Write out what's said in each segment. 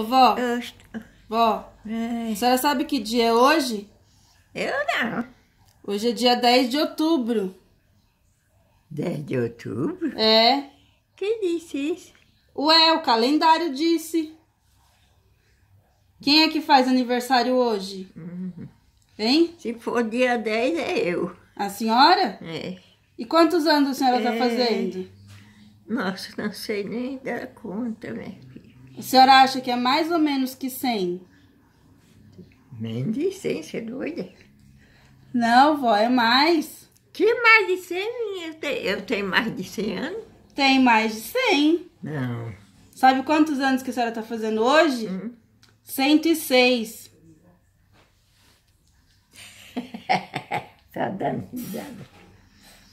Ô, vó. Eu... Vó. Ai. É. A senhora sabe que dia é hoje? Eu não. Hoje é dia 10 de outubro. 10 de outubro? É. Quem disse isso? Ué, o calendário disse. Quem é que faz aniversário hoje? Uhum. Hein? Se for dia 10, é eu. A senhora? É. E quantos anos a senhora está é. fazendo? Nossa, não sei nem dar conta, né? A senhora acha que é mais ou menos que 100? Menos de 100, você é doida? Não, vó, é mais. Que mais de 100? Eu tenho, eu tenho mais de 100 anos. Tem mais de 100. Não. Sabe quantos anos que a senhora está fazendo hoje? Hum. 106. tá dando risada.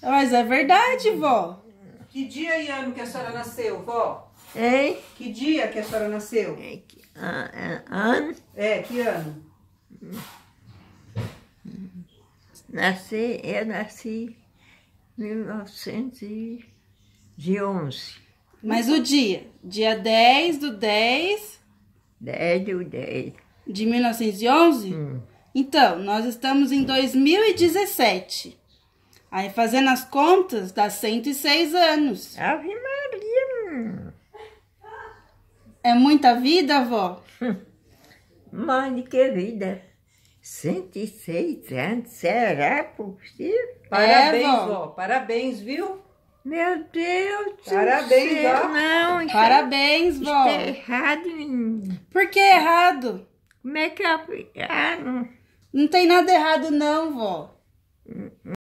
Mas é verdade, vó. Que dia e ano que a senhora nasceu, vó? Hein? Que dia que a senhora nasceu? É, que, ah, é, ano? É, que ano? Nasci, eu nasci em 1911. Mas o dia? Dia 10 do 10? 10 do 10. De 1911? Hum. Então, nós estamos em 2017. Aí, fazendo as contas, dá 106 anos. Ave Maria. É muita vida, avó? Mãe querida, 106 anos, será possível? É, parabéns, é, vó. Parabéns, viu? Meu Deus Parabéns, do céu. Ó. Não, é Parabéns, vó. Está é errado. Por que errado? Como é que eu... Ah, não. não tem nada errado não, vó.